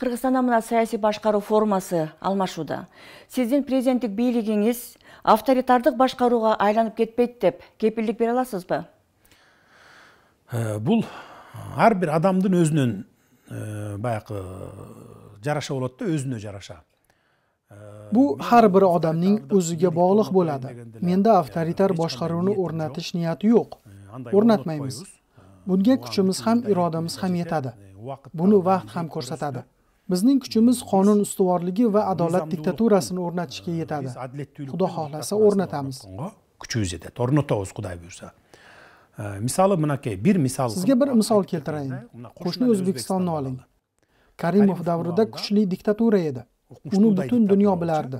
Қырғызстанда мына саяси башқару формасы алмашуда. Сіздің президенттік билігіңіз авторитардық башқаруға айланып кетпейді деп кепілдік бере аласыз ба? Ә, бұл әрбір адамдың өзінен ә, ә жараша болады да өзіне жараша Бұл har bir odamning o'ziga bog'liq bo'ladi Менде avtoritar boshqaruvni o'rnatish жоқ yo'q o'rnatmaymiz bunga kuchimiz ham irodamiz ham yetadi buni vaqt ham bizning kuchimiz qonun ustuvorligi va adolat diktaturasini o'rnatishga yetadi xudo xohlasa o'rnatamiz kuchimiz yetadi o'rnatamiz xudo buyursa misoli bunaqa bir misol sizga bir misol keltirayin qo'shni o'zbekistonni oling karimov davrida kuchli diktatura edi uni butun dunyo bilardi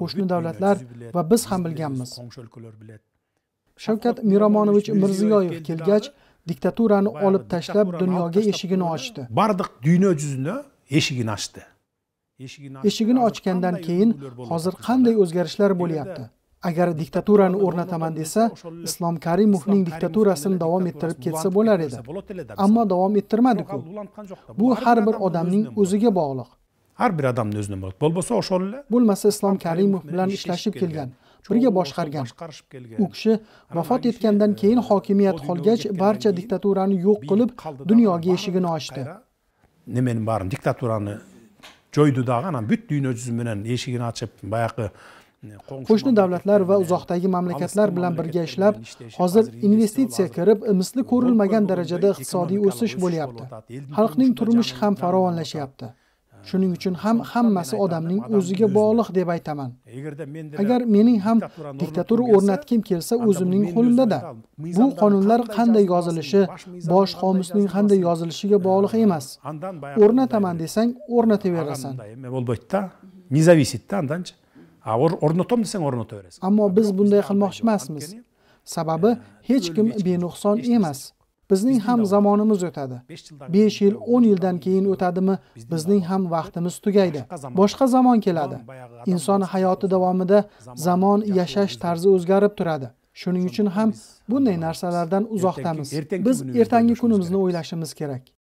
qo'shni davlatlar va biz ham bilganmiz shavkat miromonovich mirziyoyev kelgach diktaturani olib tashlab dunyoga eshigini ochdi bardiq dunyo yuzini eshigini ochdi eshigini ochgandan keyin hozir qanday o'zgarishlar bo'lyapti agar diktaturani o'rnataman desa islom karimovning diktaturasini davom ettirib ketsa bo'lar edi ammo davom ettirmadiku bu har bir odamning o'ziga bog'liq har bir odamni o'zini bog'liq bo'lmasa o'shalar bo'lmasa islom karimov bilan ishlashib kelgan birga boshqargan u kishi vafot etgandan e, keyin hokimiyat qolgach barcha diktaturani yo'q qilib dunyoga eshigini ochdi баарын диктатураны diktaturani joydi анан ana дүйнө жүзү bilan eshigini ochib баягы qo'shni davlatlar va uzoqdagi mamlakatlar bilan birga ishlab hozir investitsiya kirib misli ko'rilmagan darajada iqtisodiy o'sish bo'lyapti xalqning turmushi ham farovonlashyapti shuning uchun ham hammasi odamning o'ziga bog'liq deb aytaman agar mening ham diktatura o'rnatgim kelsa o'zimning qo'limdada bu qonunlar qanday yozilishi bosh qomusning qanday yozilishiga bog'liq emas o'rnataman desang o'rnataverasan не зависит да анданчы а орнотом десең ammo biz bunday qilmoqchi emasmiz sababi hech kim benuqson emas bizning ham zamonimiz o'tadi besh yil o'n yildan keyin o'tadimi bizning ham vaqtimiz tugaydi boshqa zamon keladi inson hayoti davomida zamon yashash tarzi o'zgarib turadi shuning uchun ham bunday narsalardan uzoqdamiz biz ertangi kunimizni o'ylashimiz kerak